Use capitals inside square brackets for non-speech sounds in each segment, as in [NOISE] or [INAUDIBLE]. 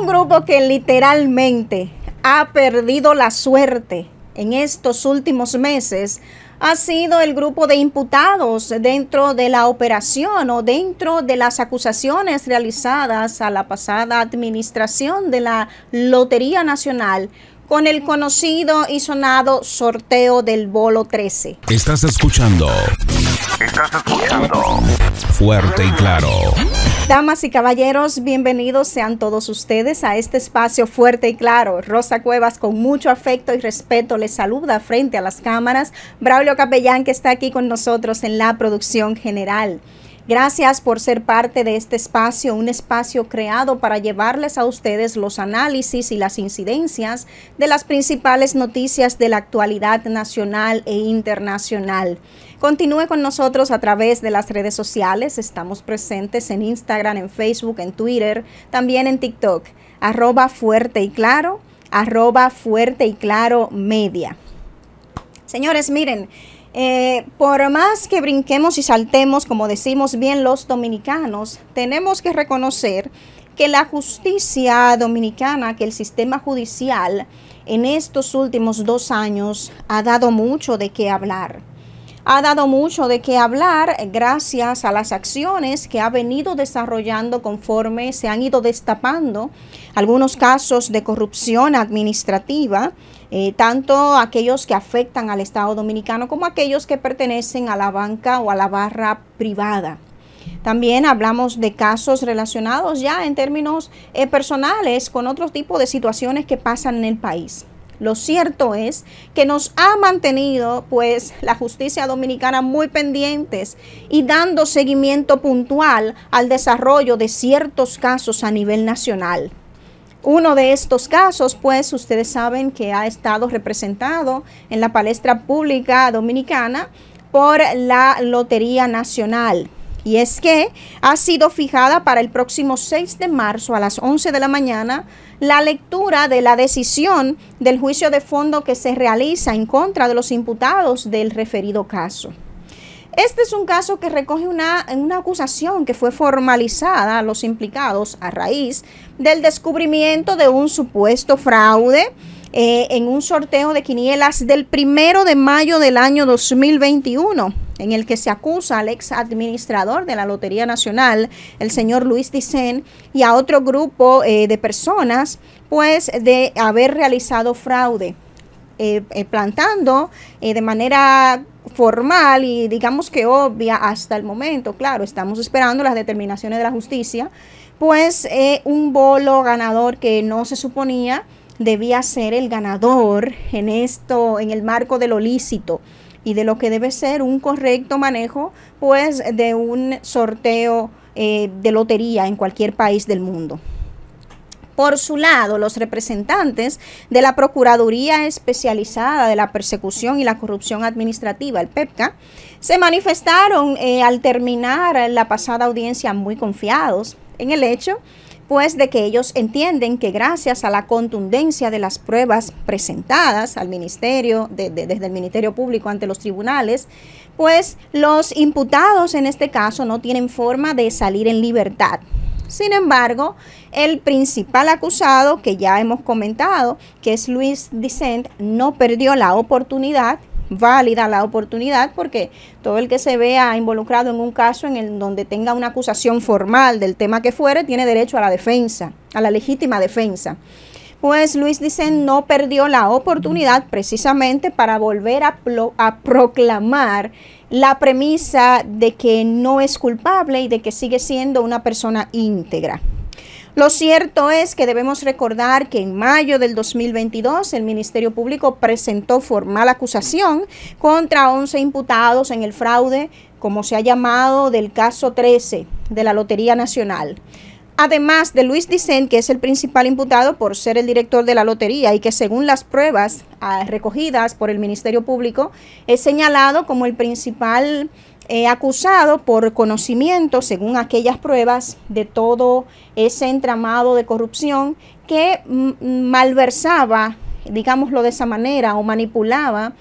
un grupo que literalmente ha perdido la suerte en estos últimos meses ha sido el grupo de imputados dentro de la operación o dentro de las acusaciones realizadas a la pasada administración de la Lotería Nacional con el conocido y sonado sorteo del Bolo 13. Estás escuchando. Estás escuchando. Fuerte y claro. Damas y caballeros, bienvenidos sean todos ustedes a este espacio fuerte y claro. Rosa Cuevas con mucho afecto y respeto les saluda frente a las cámaras. Braulio Capellán que está aquí con nosotros en la producción general. Gracias por ser parte de este espacio, un espacio creado para llevarles a ustedes los análisis y las incidencias de las principales noticias de la actualidad nacional e internacional. Continúe con nosotros a través de las redes sociales. Estamos presentes en Instagram, en Facebook, en Twitter, también en TikTok. Arroba fuerte y claro, arroba fuerte y claro media. Señores, miren. Eh, por más que brinquemos y saltemos, como decimos bien los dominicanos, tenemos que reconocer que la justicia dominicana, que el sistema judicial en estos últimos dos años ha dado mucho de qué hablar ha dado mucho de qué hablar eh, gracias a las acciones que ha venido desarrollando conforme se han ido destapando algunos casos de corrupción administrativa, eh, tanto aquellos que afectan al Estado dominicano como aquellos que pertenecen a la banca o a la barra privada. También hablamos de casos relacionados ya en términos eh, personales con otro tipo de situaciones que pasan en el país. Lo cierto es que nos ha mantenido pues la justicia dominicana muy pendientes y dando seguimiento puntual al desarrollo de ciertos casos a nivel nacional. Uno de estos casos, pues ustedes saben que ha estado representado en la palestra pública dominicana por la Lotería Nacional. Y es que ha sido fijada para el próximo 6 de marzo a las 11 de la mañana la lectura de la decisión del juicio de fondo que se realiza en contra de los imputados del referido caso. Este es un caso que recoge una, acusación que fue formalizada a los implicados a raíz del descubrimiento de un supuesto fraude eh, en un sorteo de quinielas del primero de mayo del año 2021 en el que se acusa al ex administrador de la Lotería Nacional, el señor Luis Dicen, y a otro grupo eh, de personas, pues de haber realizado fraude, eh, eh, plantando de manera formal y digamos que obvia hasta el momento, claro, estamos esperando las determinaciones de la justicia, pues un bolo ganador que no se suponía debía ser el ganador en esto, en el marco de lo lícito y de lo que debe ser un correcto manejo pues de un sorteo eh, de lotería en cualquier país del mundo. Por su lado, los representantes de la Procuraduría Especializada de la Persecución y la Corrupción Administrativa, el PEPCA, se manifestaron eh, al terminar la pasada audiencia muy confiados en el hecho pues de que ellos entienden que gracias a la contundencia de las pruebas presentadas al ministerio, desde el Ministerio Público ante los tribunales, pues los imputados en este caso no tienen forma de salir en libertad. Sin embargo, el principal acusado, que ya hemos comentado, que es Luis Dicent, no perdió la oportunidad válida la oportunidad porque todo el que se vea involucrado en un caso en el donde tenga una acusación formal del tema que fuere tiene derecho a la defensa, a la legítima defensa. Pues Luis Dicen no perdió la oportunidad precisamente para volver a proclamar la premisa de que no es culpable y de que sigue siendo una persona íntegra. Lo cierto es que debemos recordar que en mayo del 2022 el Ministerio Público presentó formal acusación contra 11 imputados en el fraude, como se ha llamado, del caso 13 de la Lotería Nacional además de Luis Dicen, que es el principal imputado por ser el director de la lotería y que según las pruebas ah, recogidas por el Ministerio Público, es señalado como el principal acusado por conocimiento, según aquellas pruebas, de todo ese entramado de corrupción que malversaba, digámoslo de esa manera, o manipulaba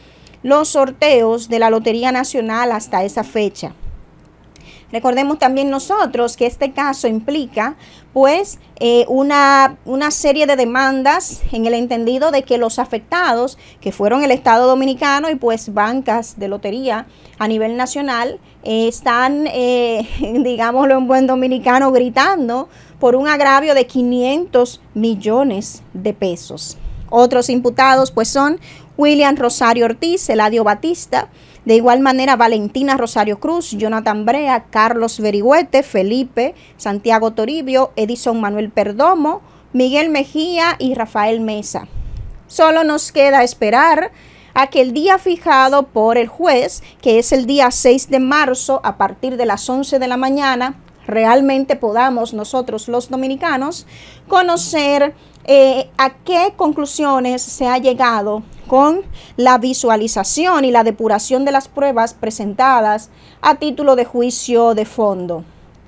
los sorteos de la Lotería Nacional hasta esa fecha. Recordemos también nosotros que este caso implica pues eh, una, una serie de demandas en el entendido de que los afectados, que fueron el Estado Dominicano y pues bancas de lotería a nivel nacional, eh, están, eh, [LAUGHS] digámoslo en buen dominicano, gritando por un agravio de 500 millones de pesos. Otros imputados pues son William Rosario Ortiz, Eladio Batista, de igual manera, Valentina Rosario Cruz, Jonathan Brea, Carlos Berigüete, Felipe, Santiago Toribio, Edison Manuel Perdomo, Miguel Mejía y Rafael Mesa. Solo nos queda esperar a que el día fijado por el juez, que es el día 6 de marzo a partir de las 11 de la mañana, realmente podamos nosotros los dominicanos conocer eh, a qué conclusiones se ha llegado con la visualización y la depuración de las pruebas presentadas a título de juicio de fondo.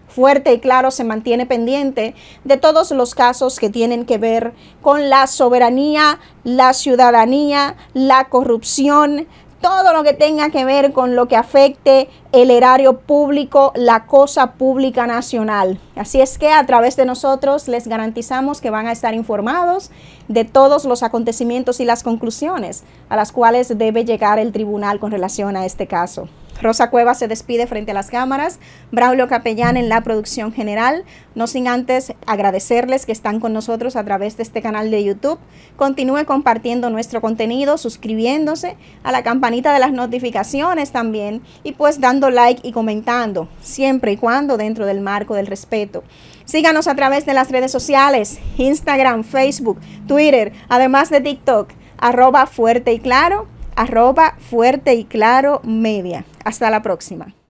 Fuerte y claro se mantiene pendiente de todos los casos que tienen que ver con la soberanía, la ciudadanía, la corrupción, todo lo que tenga que ver con lo que afecte el erario público, la cosa pública nacional. Así es que a través de nosotros les garantizamos que van a estar informados de todos los acontecimientos y las conclusiones a las cuales debe llegar el tribunal con relación a este caso. Rosa Cueva se despide frente a las cámaras, Braulio Capellán en la producción general, no sin antes agradecerles que están con nosotros a través de este canal de YouTube. Continúe compartiendo nuestro contenido, suscribiéndose a la campanita de las notificaciones también y pues dando like y comentando, siempre y cuando dentro del marco del respeto. Síganos a través de las redes sociales, Instagram, Facebook, Twitter, además de TikTok, arroba fuerte y claro, arroba fuerte y claro media. Hasta la próxima.